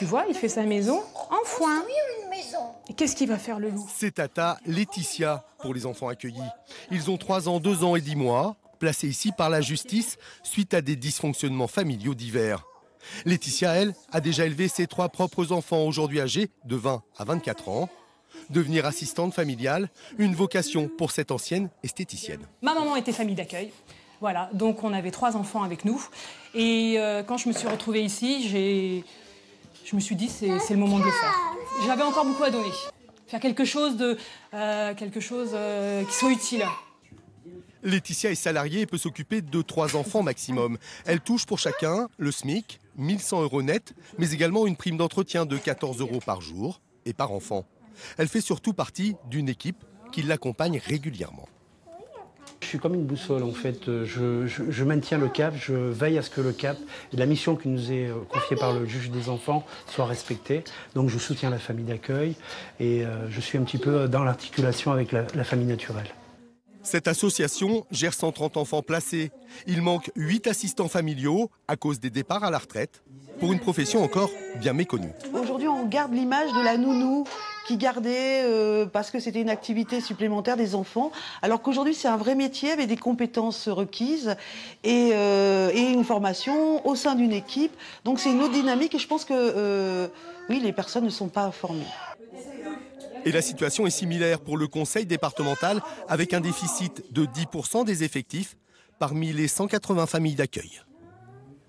Tu vois, il fait sa maison en foin. Et qu'est-ce qu'il va faire le loup C'est Tata Laetitia pour les enfants accueillis. Ils ont 3 ans, 2 ans et 10 mois, placés ici par la justice suite à des dysfonctionnements familiaux divers. Laetitia, elle, a déjà élevé ses trois propres enfants, aujourd'hui âgés de 20 à 24 ans. Devenir assistante familiale, une vocation pour cette ancienne esthéticienne. Ma maman était famille d'accueil. Voilà, donc on avait trois enfants avec nous. Et euh, quand je me suis retrouvée ici, j'ai je me suis dit, c'est le moment de le faire. J'avais encore beaucoup à donner. Faire quelque chose, de, euh, quelque chose euh, qui soit utile. Laetitia est salariée et peut s'occuper de trois enfants maximum. Elle touche pour chacun le SMIC, 1100 euros net, mais également une prime d'entretien de 14 euros par jour et par enfant. Elle fait surtout partie d'une équipe qui l'accompagne régulièrement. Je suis comme une boussole en fait. Euh, je, maintiens le cap, je veille à ce que le cap, et la mission qui nous est euh, confiée par le juge des enfants soit respectée. Donc je soutiens la famille d'accueil et euh, je suis un petit peu dans l'articulation avec la, la famille naturelle. Cette association gère 130 enfants placés. Il manque 8 assistants familiaux à cause des départs à la retraite, pour une profession encore bien méconnue. Aujourd'hui, on garde l'image de la nounou qui gardaient euh, parce que c'était une activité supplémentaire des enfants, alors qu'aujourd'hui c'est un vrai métier avec des compétences requises et, euh, une formation au sein d'une équipe. Donc c'est une autre dynamique et je pense que euh, oui, les personnes ne sont pas formées. Et la situation est similaire pour le conseil départemental avec un déficit de 10% des effectifs parmi les 180 familles d'accueil.